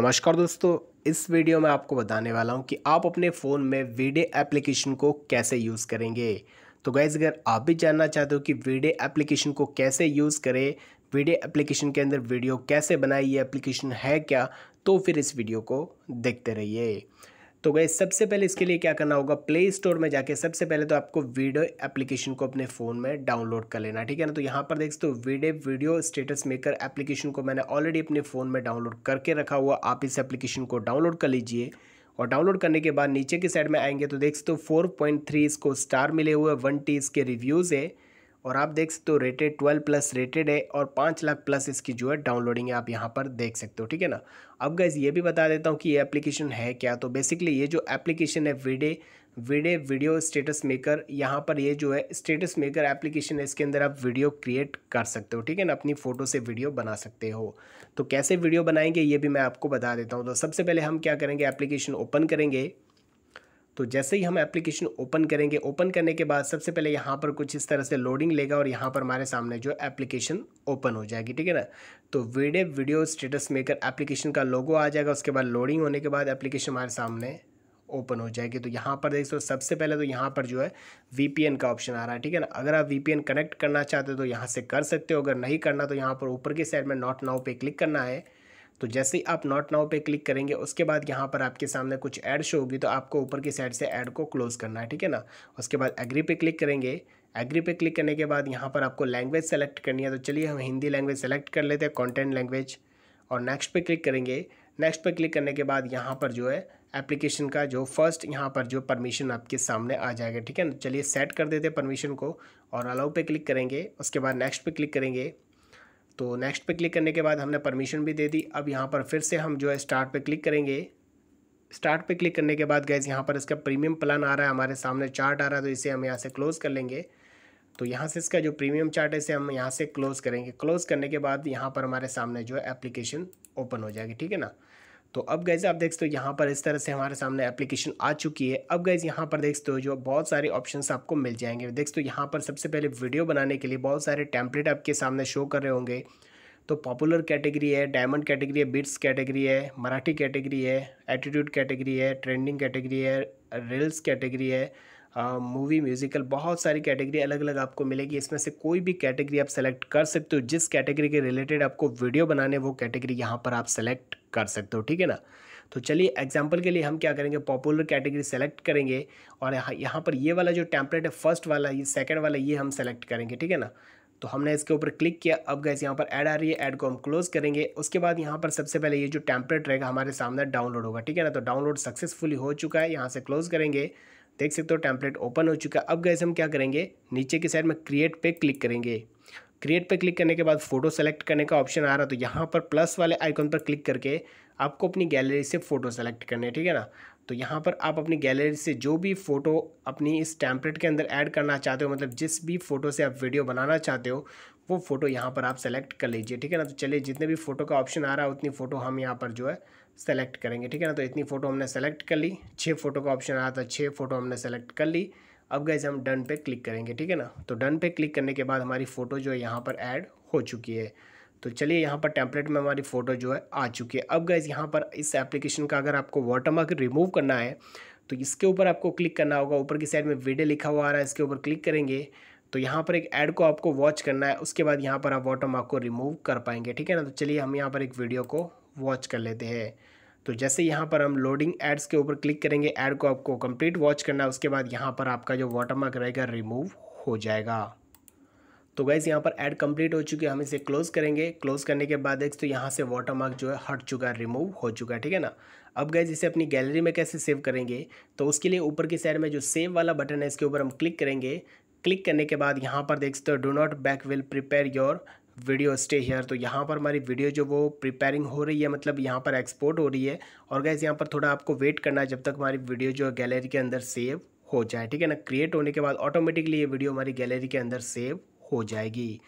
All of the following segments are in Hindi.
नमस्कार दोस्तों इस वीडियो में आपको बताने वाला हूं कि आप अपने फ़ोन में वीडियो एप्लीकेशन को कैसे यूज़ करेंगे तो गैज़ अगर आप भी जानना चाहते हो कि वीडियो एप्लीकेशन को कैसे यूज़ करें वीडियो एप्लीकेशन के अंदर वीडियो कैसे बनाए ये एप्लीकेशन है क्या तो फिर इस वीडियो को देखते रहिए तो गए सबसे पहले इसके लिए क्या करना होगा प्ले स्टोर में जाके सबसे पहले तो आपको वीडियो एप्लीकेशन को अपने फ़ोन में डाउनलोड कर लेना ठीक है ना तो यहाँ पर देख सकते हो video video status maker application को मैंने ऑलरेडी अपने फ़ोन में डाउनलोड करके रखा हुआ आप इस एप्लीकेशन को डाउनलोड कर लीजिए और डाउनलोड करने के बाद नीचे की साइड में आएंगे तो देख सकते हो फोर पॉइंट थ्री इसको स्टार मिले हुए वन टी इसके रिव्यूज़ है और आप देख सकते हो रेटेड ट्वेल्व प्लस रेटेड है और पाँच लाख प्लस इसकी जो है डाउनलोडिंग है आप यहाँ पर देख सकते हो ठीक है ना अब गैस ये भी बता देता हूँ कि ये एप्लीकेशन है क्या तो बेसिकली ये जो एप्लीकेशन है वीडे वीडे वीडियो स्टेटस मेकर यहाँ पर ये जो है स्टेटस मेकर एप्लीकेशन है इसके अंदर आप वीडियो क्रिएट कर सकते हो ठीक है ना अपनी फ़ोटो से वीडियो बना सकते हो तो कैसे वीडियो बनाएंगे ये भी मैं आपको बता देता हूँ तो सबसे पहले हम क्या करेंगे एप्लीकेशन ओपन करेंगे तो जैसे ही हम एप्लीकेशन ओपन करेंगे ओपन करने के बाद सबसे पहले यहाँ पर कुछ इस तरह से लोडिंग लेगा और यहाँ पर हमारे सामने जो एप्लीकेशन ओपन हो जाएगी ठीक है ना तो video video status maker application का लोगो आ जाएगा उसके बाद लोडिंग होने के बाद एप्लीकेशन हमारे सामने ओपन हो जाएगी तो यहाँ पर देख सो सबसे पहले तो यहाँ पर जो है वीपीएन का ऑप्शन आ रहा है ठीक है ना अगर आप वीपीएन कनेक्ट करना चाहते हो तो यहाँ से कर सकते हो अगर नहीं करना तो यहाँ पर ऊपर के साइड में नॉट नाउ पे क्लिक करना है तो जैसे ही आप नॉट नाउ पे क्लिक करेंगे उसके बाद यहाँ पर आपके सामने कुछ ऐड शो होगी तो आपको ऊपर की साइड से ऐड को क्लोज करना है ठीक है ना उसके बाद एग्री पे क्लिक करेंगे एग्री पे क्लिक करने के बाद यहाँ पर आपको लैंग्वेज सेलेक्ट करनी है तो चलिए हम हिंदी लैंग्वेज सेलेक्ट कर लेते हैं कॉन्टेंट लैंग्वेज और नेक्स्ट पर क्लिक करेंगे नेक्स्ट पर क्लिक करने के बाद यहाँ पर जो है एप्लीकेशन का जो फर्स्ट यहाँ पर जो परमिशन आपके सामने आ जाएगा ठीक है ना चलिए सेट कर देते हैं परमिशन को और अलाउ पे क्लिक करेंगे उसके बाद नेक्स्ट पे क्लिक करेंगे तो नेक्स्ट पे क्लिक करने के बाद हमने परमिशन भी दे दी अब यहाँ पर फिर से हम जो है स्टार्ट पे क्लिक करेंगे स्टार्ट पे क्लिक करने के बाद गैस यहाँ पर इसका प्रीमियम प्लान आ रहा है हमारे सामने चार्ट आ रहा है तो इसे हम यहाँ से क्लोज़ कर लेंगे तो यहाँ से इसका जो प्रीमियम चार्ट है इसे हम यहाँ से क्लोज़ करेंगे क्लोज़ करने के बाद यहाँ पर हमारे सामने जो है एप्लीकेशन ओपन हो जाएगी ठीक है ना तो अब गैज़ आप देख सकते हो यहाँ पर इस तरह से हमारे सामने एप्लीकेशन आ चुकी है अब गैज़ यहाँ पर देख सकते हो जो बहुत सारे ऑप्शन आपको मिल जाएंगे देख सकते हो यहाँ पर सबसे पहले वीडियो बनाने के लिए बहुत सारे टैंपलेट आपके सामने शो कर रहे होंगे तो पॉपुलर कैटेगरी है डायमंड कैटेगरी है बिट्स कैटेगरी है मराठी कैटेगरी है एटीट्यूड कैटेगरी है ट्रेंडिंग कैटेगरी है रील्स कैटेगरी है मूवी म्यूज़िकल बहुत सारी कैटेगरी अलग अलग आपको मिलेगी इसमें से कोई भी कैटेगरी आप सेलेक्ट कर सकते हो जिस कैटेगरी के रिलेटेड आपको वीडियो बनाने वो कैटेगरी यहाँ पर आप सेलेक्ट कर सकते हो ठीक है ना तो चलिए एग्जाम्पल के लिए हम क्या करेंगे पॉपुलर कैटेगरी सेलेक्ट करेंगे और यहाँ यहाँ पर ये वाला जो टैंपलेट है फर्स्ट वाला ये सेकेंड वाला ये हम सेलेक्ट करेंगे ठीक है ना तो हमने इसके ऊपर क्लिक किया अब गैस यहाँ पर ऐड आ रही है ऐड को हम क्लोज़ करेंगे उसके बाद यहाँ पर सबसे पहले ये जो टैंपलेट रहेगा हमारे सामने डाउनलोड होगा ठीक है ना तो डाउनलोड सक्सेसफुली हो चुका है यहाँ से क्लोज़ करेंगे देख सकते हो टैंपलेट ओपन हो चुका है अब गैस हम क्या करेंगे नीचे की साइड में क्रिएट पे क्लिक करेंगे क्रिएट पे क्लिक करने के बाद फ़ोटो सेलेक्ट करने का ऑप्शन आ रहा है तो यहाँ पर प्लस वाले आइकॉन पर क्लिक करके आपको अपनी गैलरी से फ़ोटो सेलेक्ट करने है ठीक है ना तो यहाँ पर आप अपनी गैलरी से जो भी फ़ोटो अपनी इस टैंपलेट के अंदर ऐड करना चाहते हो मतलब जिस भी फ़ोटो से आप वीडियो बनाना चाहते हो वो फ़ोटो यहाँ पर आप सेलेक्ट कर लीजिए ठीक है ना तो चलिए जितने भी फ़ोटो का ऑप्शन आ रहा है उतनी फ़ोटो हम यहाँ पर जो है सेलेक्ट करेंगे ठीक है ना तो इतनी फ़ोटो हमने सेलेक्ट कर ली छः फ़ोटो का ऑप्शन आया था छः फ़ोटो हमने सेलेक्ट कर ली अब गए हम डन पे क्लिक करेंगे ठीक है ना तो डन पे क्लिक करने के बाद हमारी फ़ोटो जो है यहाँ पर ऐड हो चुकी है तो चलिए यहाँ पर टेम्पलेट में हमारी फ़ोटो जो है आ चुकी है अब गए यहाँ पर इस एप्लीकेशन का अगर आपको वाटरमार्क रिमूव करना है तो इसके ऊपर आपको क्लिक करना होगा ऊपर की साइड में वीडियो लिखा हुआ आ रहा है इसके ऊपर क्लिक करेंगे तो यहाँ पर एक ऐड को आपको वॉच करना है उसके बाद यहाँ पर आप वाटरमार्क को रिमूव कर पाएंगे ठीक है ना तो चलिए हम यहाँ पर एक वीडियो को वॉच कर लेते हैं तो जैसे यहाँ पर हम लोडिंग एड्स के ऊपर क्लिक करेंगे ऐड को आपको कंप्लीट वॉच करना है उसके बाद यहाँ पर आपका जो वाटरमार्क रहेगा रिमूव हो जाएगा तो गैस यहाँ पर ऐड कंप्लीट हो चुकी है हम इसे क्लोज़ करेंगे क्लोज़ करने के बाद एक तो यहाँ से वाटरमार्क जो है हट चुका है रिमूव हो चुका है ठीक है ना अब गैस इसे अपनी गैलरी में कैसे सेव करेंगे तो उसके लिए ऊपर की साइड में जो सेव वाला बटन है इसके ऊपर हम क्लिक करेंगे क्लिक करने के बाद यहाँ पर देख सकते हो do not back will prepare your video stay here तो यहाँ पर हमारी वीडियो जो वो प्रिपेयरिंग हो रही है मतलब यहाँ पर एक्सपोर्ट हो रही है और गैस यहाँ पर थोड़ा आपको वेट करना है जब तक हमारी वीडियो जो है गैलरी के अंदर सेव हो जाए ठीक है ना क्रिएट होने के बाद ऑटोमेटिकली ये वीडियो हमारी गैलरी के अंदर सेव हो जाएगी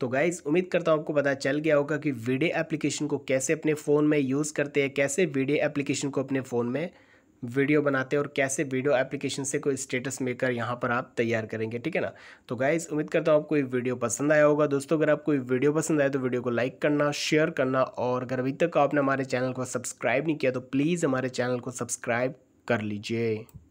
तो गाइज़ उम्मीद करता हूँ आपको पता चल गया होगा कि वीडियो एप्लीकेशन को कैसे अपने फ़ोन में यूज़ करते हैं कैसे वीडियो एप्लीकेशन को अपने फ़ोन में वीडियो बनाते हैं और कैसे वीडियो एप्लीकेशन से कोई स्टेटस मेकर यहाँ पर आप तैयार करेंगे ठीक है ना तो गाइज उम्मीद करता हूँ आपको ये वीडियो पसंद आया होगा दोस्तों अगर आपको ये वीडियो पसंद आए तो वीडियो को लाइक करना शेयर करना और अगर अभी तक आपने हमारे चैनल को सब्सक्राइब नहीं किया तो प्लीज़ हमारे चैनल को सब्सक्राइब कर लीजिए